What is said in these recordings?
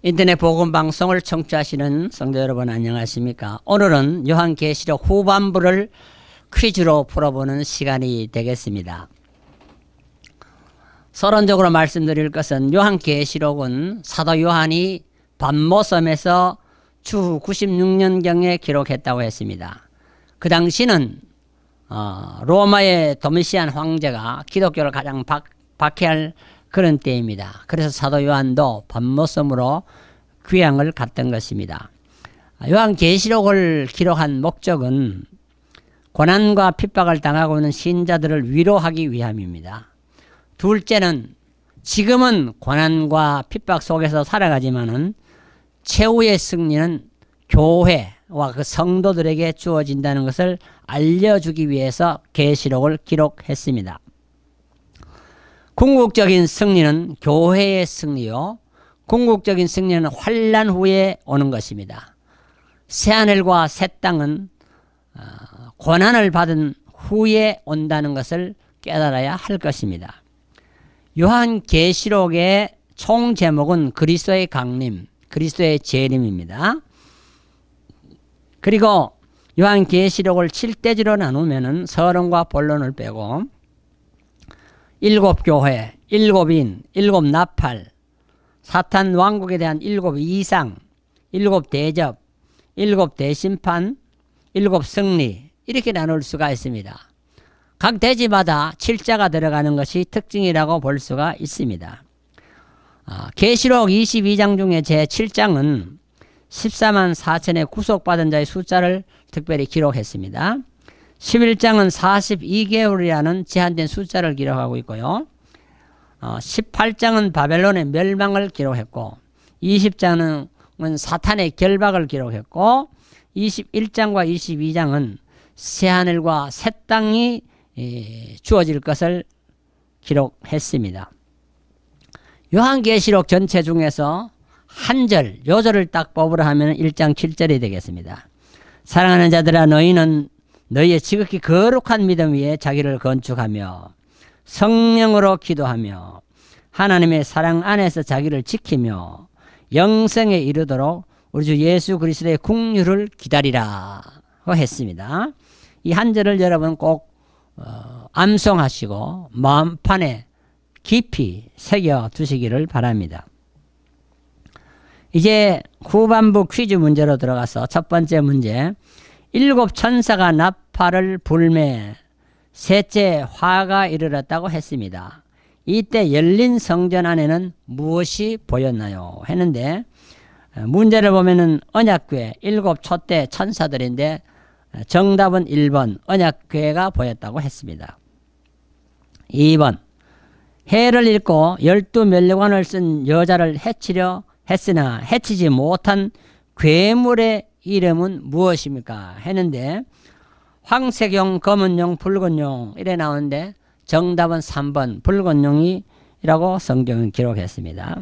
인터넷 복음 방송을 청취하시는 성도 여러분 안녕하십니까? 오늘은 요한계시록 후반부를 퀴즈로 풀어보는 시간이 되겠습니다. 서론적으로 말씀드릴 것은 요한계시록은 사도 요한이 반모섬에서 추 96년경에 기록했다고 했습니다. 그 당시는 어, 로마의 도미시안 황제가 기독교를 가장 박, 박해할 그런 때입니다. 그래서 사도 요한도 밤모섬으로 귀향을 갔던 것입니다. 요한 계시록을 기록한 목적은 고난과 핍박을 당하고 있는 신자들을 위로하기 위함입니다. 둘째는 지금은 고난과 핍박 속에서 살아가지만은 최후의 승리는 교회와 그 성도들에게 주어진다는 것을 알려주기 위해서 계시록을 기록했습니다. 궁극적인 승리는 교회의 승리요. 궁극적인 승리는 환란 후에 오는 것입니다. 새하늘과 새 땅은 어, 고난을 받은 후에 온다는 것을 깨달아야 할 것입니다. 요한 계시록의 총 제목은 그리스도의 강림, 그리스도의 재림입니다. 그리고 요한 계시록을 7대지로 나누면 서론과 본론을 빼고 일곱 교회, 일곱 인, 일곱 나팔, 사탄 왕국에 대한 일곱 이상, 일곱 대접, 일곱 대심판, 일곱 승리 이렇게 나눌 수가 있습니다. 각 대지마다 칠자가 들어가는 것이 특징이라고 볼 수가 있습니다. 아, 계시록 아, 22장 중에 제7장은 14만 4천의 구속받은 자의 숫자를 특별히 기록했습니다. 11장은 42개월이라는 제한된 숫자를 기록하고 있고요. 18장은 어, 바벨론의 멸망을 기록했고 20장은 사탄의 결박을 기록했고 21장과 22장은 새하늘과 새 땅이 예, 주어질 것을 기록했습니다. 요한계시록 전체 중에서 한 절, 요절을 딱 뽑으라 하면 1장 7절이 되겠습니다. 사랑하는 자들아 너희는 너희의 지극히 거룩한 믿음 위에 자기를 건축하며 성령으로 기도하며 하나님의 사랑 안에서 자기를 지키며 영생에 이르도록 우리 주 예수 그리스도의 국류를 기다리라 했습니다. 이 한 절을 여러분 꼭 어, 암송하시고 마음판에 깊이 새겨 두시기를 바랍니다. 이제 후반부 퀴즈 문제로 들어가서 첫 번째 문제 일곱 천사가 나팔을 불매 셋째 화가 일어났다고 했습니다. 이때 열린 성전 안에는 무엇이 보였나요? 했는데 어, 문제를 보면은 언약궤 일곱 첫째 천사들인데 어, 정답은 1번 언약궤가 보였다고 했습니다. 2번 해를 읽고 열두 면류관을 쓴 여자를 해치려 했으나 해치지 못한 괴물의 이름은 무엇입니까? 했는데 황색용, 검은용, 붉은용 이래 나오는데 정답은 3번 붉은용이라고 성경은 기록했습니다.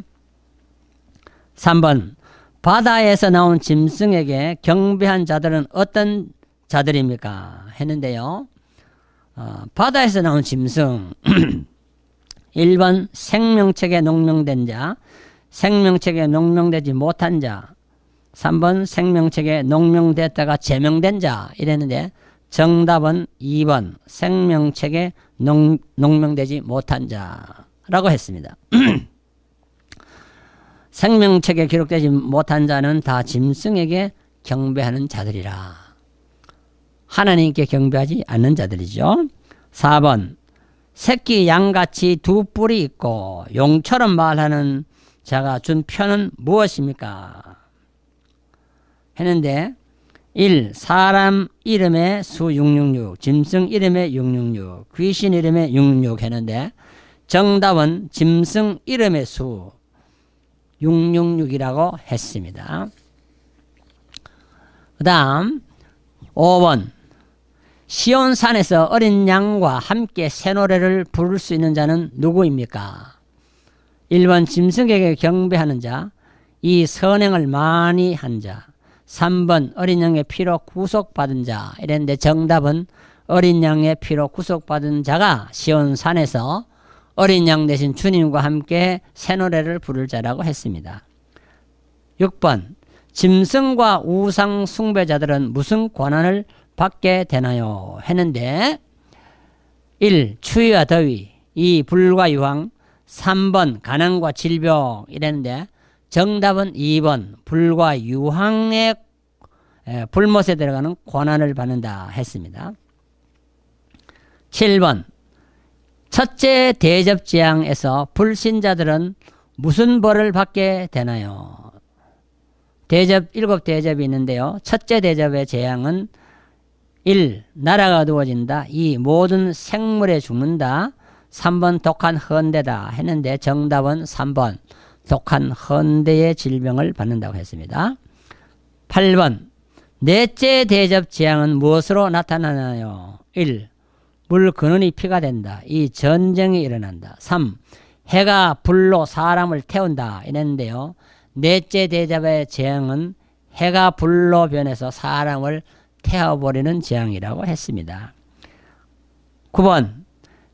3번 바다에서 나온 짐승에게 경배한 자들은 어떤 자들입니까? 했는데요. 어, 바다에서 나온 짐승 1번 생명책에 농명된 자 생명책에 농명되지 못한 자 3번 생명책에 농명됐다가 제명된 자 이랬는데 정답은 2번 생명책에 농, 농명되지 못한 자라고 했습니다. 생명책에 기록되지 못한 자는 다 짐승에게 경배하는 자들이라. 하나님께 경배하지 않는 자들이죠. 4번 새끼 양같이 두 뿔이 있고 용처럼 말하는 자가 준 표는 무엇입니까? 했는데 1. 사람 이름의 수 666, 짐승 이름의 666, 귀신 이름의 666 했는데 정답은 짐승 이름의 수 666이라고 했습니다. 그 다음 5번 시온산에서 어린 양과 함께 새노래를 부를 수 있는 자는 누구입니까? 1번 짐승에게 경배하는 자, 2. 선행을 많이 한 자, 3번 어린 양의 피로 구속받은 자 이랬는데 정답은 어린 양의 피로 구속받은 자가 시온산에서 어린 양 대신 주님과 함께 새 노래를 부를 자라고 했습니다. 6번 짐승과 우상 숭배자들은 무슨 권한을 받게 되나요? 했는데 1. 추위와 더위 2. 불과 유황 3번 가난과 질병 이랬는데 정답은 2번 불과 유황의 불못에 들어가는 권한을 받는다 했습니다. 7번 첫째 대접지향에서 불신자들은 무슨 벌을 받게 되나요? 대접 일곱 대접이 있는데요. 첫째 대접의 재앙은 1. 나라가 어두워진다. 2. 모든 생물에 죽는다. 3번 독한 헌대다 했는데 정답은 3번 독한 헌대의 질병을 받는다고 했습니다. 8번 넷째 대접 재앙은 무엇으로 나타나나요? 1. 물 근원이 피가 된다. 이 전쟁이 일어난다. 3. 해가 불로 사람을 태운다. 이랬는데요. 넷째 대접의 재앙은 해가 불로 변해서 사람을 태워버리는 재앙이라고 했습니다. 9번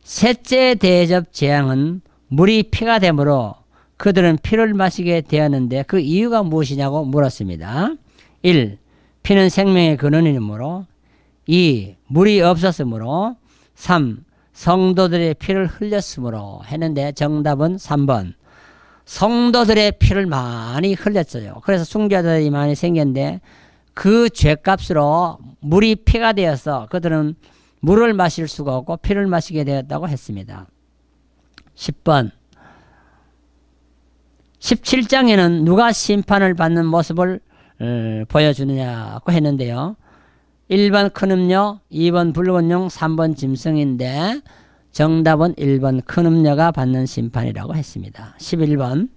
셋째 대접 재앙은 물이 피가 되므로 그들은 피를 마시게 되었는데 그 이유가 무엇이냐고 물었습니다. 1. 피는 생명의 근원이므로 2. 물이 없었으므로 3. 성도들의 피를 흘렸으므로 했는데 정답은 3번 성도들의 피를 많이 흘렸어요. 그래서 순교자들이 많이 생겼는데 그 죄값으로 물이 피가 되어서 그들은 물을 마실 수가 없고 피를 마시게 되었다고 했습니다. 10번 17장에는 누가 심판을 받는 모습을 보여주느냐고 했는데요. 1번 큰 음료, 2번 붉은 용, 3번 짐승인데 정답은 1번 큰 음녀가 받는 심판이라고 했습니다. 11번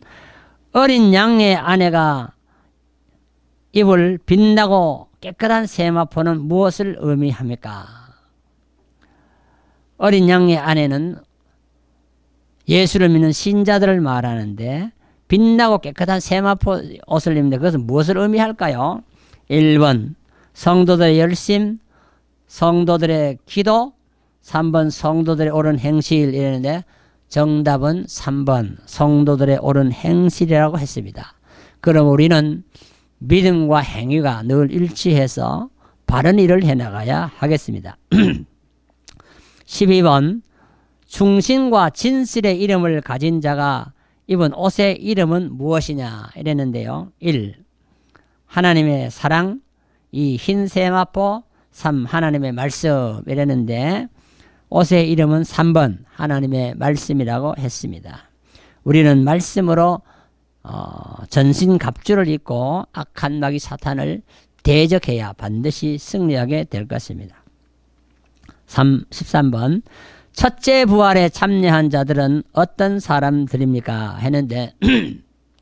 어린 양의 아내가 입을 빛나고 깨끗한 세마포는 무엇을 의미합니까? 어린 양의 아내는 예수를 믿는 신자들을 말하는데 빛나고 깨끗한 세마포 옷을 입는데 그것은 무엇을 의미할까요? 1번 성도들의 열심, 성도들의 기도, 3번 성도들의 옳은 행실 이랬는데 정답은 3번 성도들의 옳은 행실이라고 했습니다. 그럼 우리는 믿음과 행위가 늘 일치해서 바른 일을 해나가야 하겠습니다. 12번 충신과 진실의 이름을 가진 자가 입은 옷의 이름은 무엇이냐 이랬는데요. 1. 하나님의 사랑 2. 흰 세마포 3. 하나님의 말씀 이랬는데 옷의 이름은 3번 하나님의 말씀이라고 했습니다. 우리는 말씀으로 어, 전신 갑주를 입고 악한 마귀 사탄을 대적해야 반드시 승리하게 될 것입니다. 3, 13번 첫째 부활에 참여한 자들은 어떤 사람들입니까? 했는데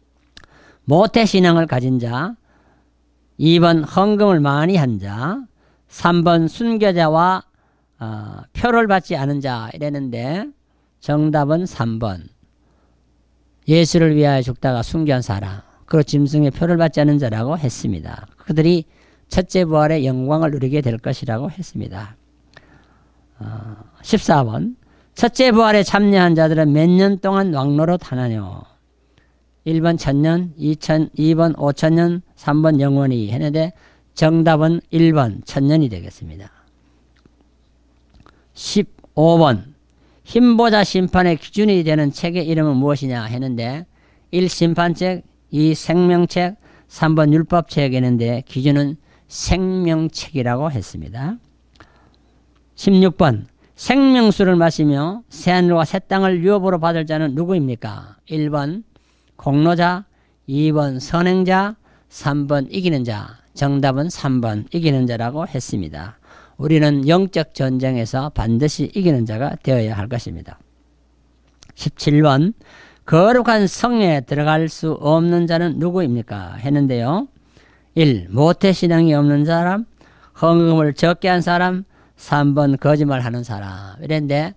모태 신앙을 가진 자, 2번 헌금을 많이 한 자, 3번 순교자와 어, 표를 받지 않은 자 이랬는데 정답은 3번 예수를 위하여 죽다가 순교한 사람 그리고 짐승의 표를 받지 않은 자라고 했습니다. 그들이 첫째 부활의 영광을 누리게 될 것이라고 했습니다. 14번 첫째 부활에 참여한 자들은 몇 년 동안 왕로로 타나요 1번 천년, 2천, 2번 5천년, 3번 영원히 했는데 정답은 1번 천년이 되겠습니다. 15번 힘보자 심판의 기준이 되는 책의 이름은 무엇이냐 했는데 1심판책, 2생명책, 3번 율법책이는데 기준은 생명책이라고 했습니다. 16번 생명수를 마시며 새하늘과 새 땅을 유업으로 받을 자는 누구입니까? 1번 공로자 2번 선행자 3번 이기는 자 정답은 3번 이기는 자라고 했습니다. 우리는 영적 전쟁에서 반드시 이기는 자가 되어야 할 것입니다. 17번 거룩한 성에 들어갈 수 없는 자는 누구입니까? 했는데요. 1. 모태신앙이 없는 사람, 헌금을 적게 한 사람, 3번 거짓말하는 사람 이랬는데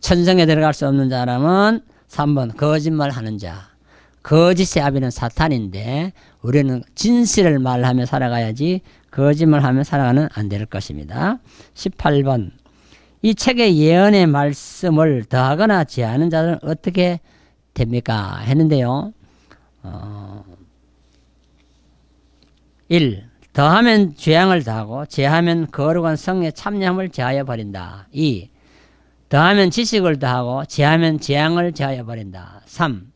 천성에 들어갈 수 없는 사람은 3번 거짓말하는 자 거짓의 아비는 사탄인데 우리는 진실을 말하며 살아가야지 거짓말하며 살아가는 안 될 것입니다. 18번 이 책의 예언의 말씀을 더하거나 제하는 자들은 어떻게 됩니까? 했는데요. 어, 1. 더하면 죄양을 다하고 제하면 거룩한 성에 참념을 제하여 버린다. 2. 더하면 지식을 더하고 제하면 재앙을 제하여 버린다. 3.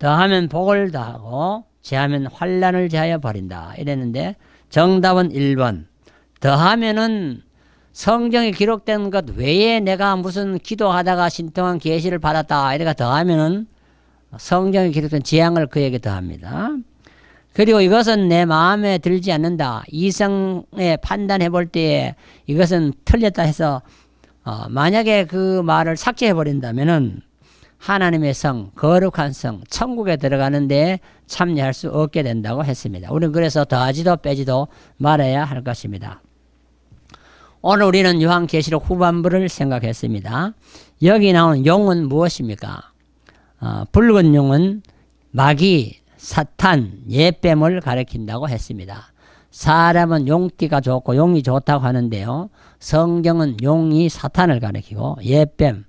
더하면 복을 더하고 제하면 환란을 제하여 버린다. 이랬는데 정답은 1번. 더하면은 성경에 기록된 것 외에 내가 무슨 기도하다가 신통한 계시를 받았다. 이래가 더하면은 성경에 기록된 재앙을 그에게 더합니다. 그리고 이것은 내 마음에 들지 않는다. 이성에 판단해 볼 때에 이것은 틀렸다 해서 어, 만약에 그 말을 삭제해 버린다면은 하나님의 성, 거룩한 성, 천국에 들어가는데 참여할 수 없게 된다고 했습니다. 우리는 그래서 더하지도 빼지도 말아야 할 것입니다. 오늘 우리는 요한계시록 후반부를 생각했습니다. 여기 나온 용은 무엇입니까? 어, 붉은 용은 마귀, 사탄, 예뱀을 가리킨다고 했습니다. 사람은 용띠가 좋고 용이 좋다고 하는데요. 성경은 용이 사탄을 가리키고 예뱀,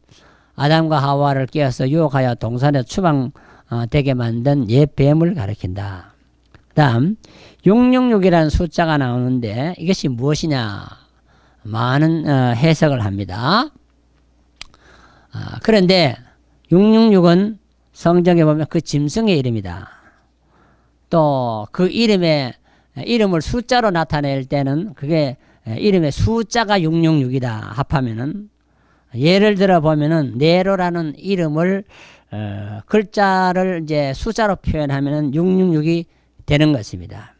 아담과 하와를 깨어서 유혹하여 동산에 추방되게 어, 만든 예뱀을 가리킨다. 다음 666이라는 숫자가 나오는데 이것이 무엇이냐 많은 어, 해석을 합니다. 아, 그런데 666은 성경에 보면 그 짐승의 이름이다. 또그 이름의 이름을 숫자로 나타낼 때는 그게 이름의 숫자가 666이다 합하면은 예를 들어 보면은 네로라는 이름을 어, 글자를 이제 숫자로 표현하면은 666이 되는 것입니다.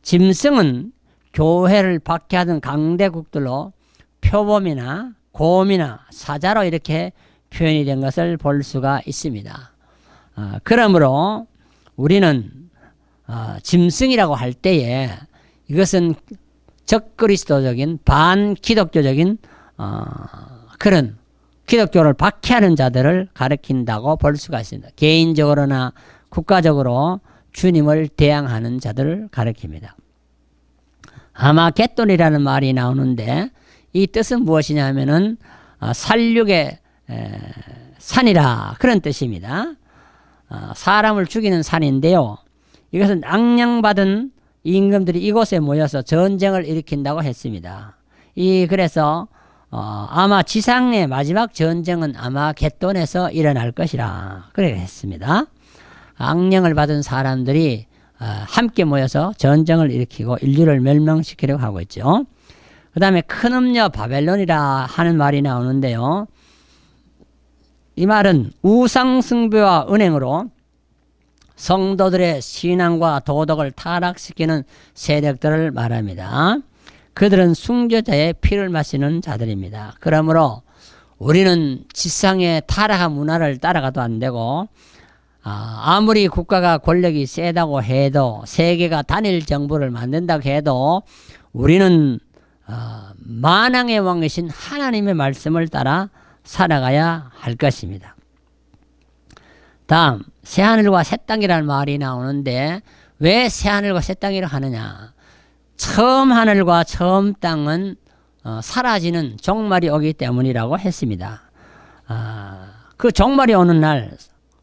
짐승은 교회를 박해하던 강대국들로 표범이나 곰이나 사자로 이렇게 표현이 된 것을 볼 수가 있습니다. 어, 그러므로 우리는 어, 짐승이라고 할 때에 이것은 적그리스도적인 반기독교적인 어, 그런 기독교를 박해하는 자들을 가리킨다고 볼 수가 있습니다. 개인적으로나 국가적으로 주님을 대항하는 자들을 가리킵니다. 아마겟돈이라는 말이 나오는데 이 뜻은 무엇이냐 하면은 어, 살육의 산이라 그런 뜻입니다. 어, 사람을 죽이는 산인데요. 이것은 악령받은 임금들이 이곳에 모여서 전쟁을 일으킨다고 했습니다. 이 그래서 어, 아마 지상의 마지막 전쟁은 아마 겟돈에서 일어날 것이라 그래 습니다 악령을 받은 사람들이 어, 함께 모여서 전쟁을 일으키고 인류를 멸망시키려고 하고 있죠. 그 다음에 큰 음녀 바벨론이라 하는 말이 나오는데요. 이 말은 우상승배와 은행으로 성도들의 신앙과 도덕을 타락시키는 세력들을 말합니다. 그들은 순교자의 피를 마시는 자들입니다. 그러므로 우리는 지상의 타락한 문화를 따라가도 안 되고 아, 아무리 국가가 권력이 세다고 해도 세계가 단일 정부를 만든다고 해도 우리는 어, 만왕의 왕이신 하나님의 말씀을 따라 살아가야 할 것입니다. 다음 새하늘과 새 땅이라는 말이 나오는데 왜 새하늘과 새 땅이라고 하느냐 처음 하늘과 처음 땅은 어, 사라지는 종말이 오기 때문이라고 했습니다 아, 그 종말이 오는 날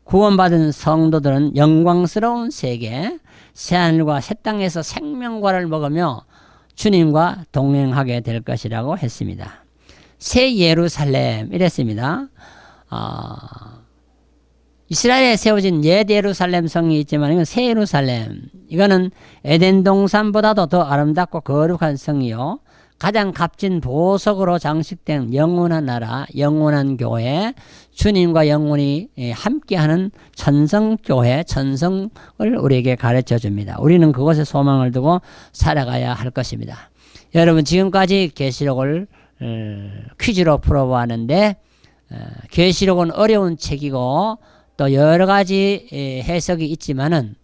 구원받은 성도들은 영광스러운 세계 새하늘과 새 땅에서 생명과를 먹으며 주님과 동행하게 될 것이라고 했습니다 새 예루살렘 이랬습니다 어, 이스라엘에 세워진 옛 예루살렘 성이 있지만 이건 새 예루살렘. 이거는 에덴 동산보다도 더 아름답고 거룩한 성이요. 가장 값진 보석으로 장식된 영원한 나라, 영원한 교회, 주님과 영원히 예, 함께하는 천성교회, 천성을 우리에게 가르쳐 줍니다. 우리는 그것에 소망을 두고 살아가야 할 것입니다. 여러분, 지금까지 계시록을 어, 퀴즈로 풀어보았는데, 어, 계시록은 어려운 책이고, 또 여러 가지 예, 해석이 있지만은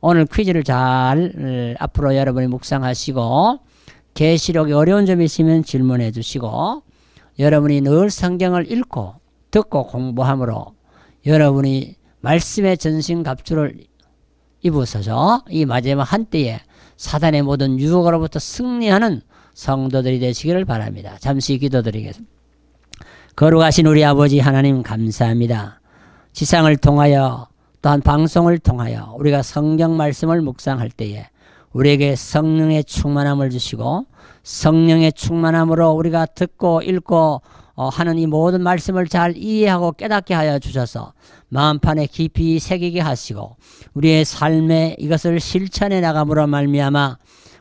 오늘 퀴즈를 잘 어, 앞으로 여러분이 묵상하시고 계시록이 어려운 점이 있으면 질문해 주시고 여러분이 늘 성경을 읽고 듣고 공부함으로 여러분이 말씀의 전신갑주를 입으셔서 이 마지막 한때에 사단의 모든 유혹으로부터 승리하는 성도들이 되시기를 바랍니다. 잠시 기도드리겠습니다. 거룩하신 우리 아버지 하나님 감사합니다. 지상을 통하여 또한 방송을 통하여 우리가 성경 말씀을 묵상할 때에 우리에게 성령의 충만함을 주시고 성령의 충만함으로 우리가 듣고 읽고 어, 하는 이 모든 말씀을 잘 이해하고 깨닫게 하여 주셔서 마음판에 깊이 새기게 하시고 우리의 삶에 이것을 실천해 나감으로 말미암아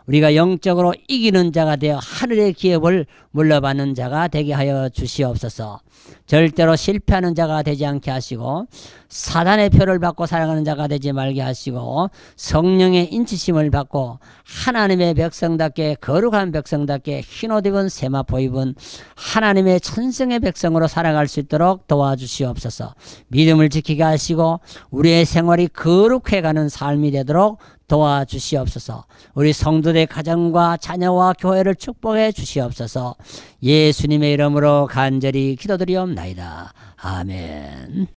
우리가 영적으로 이기는 자가 되어 하늘의 기업을 물려받는 자가 되게 하여 주시옵소서. 절대로 실패하는 자가 되지 않게 하시고 사단의 표를 받고 살아가는 자가 되지 말게 하시고 성령의 인치심을 받고 하나님의 백성답게 거룩한 백성답게 흰옷 입은 세마포 입은 하나님의 천성의 백성으로 살아갈 수 있도록 도와주시옵소서 믿음을 지키게 하시고 우리의 생활이 거룩해가는 삶이 되도록 도와주시옵소서. 우리 성도의 가정과 자녀와 교회를 축복해 주시옵소서. 예수님의 이름으로 간절히 기도드리옵나이다. 아멘.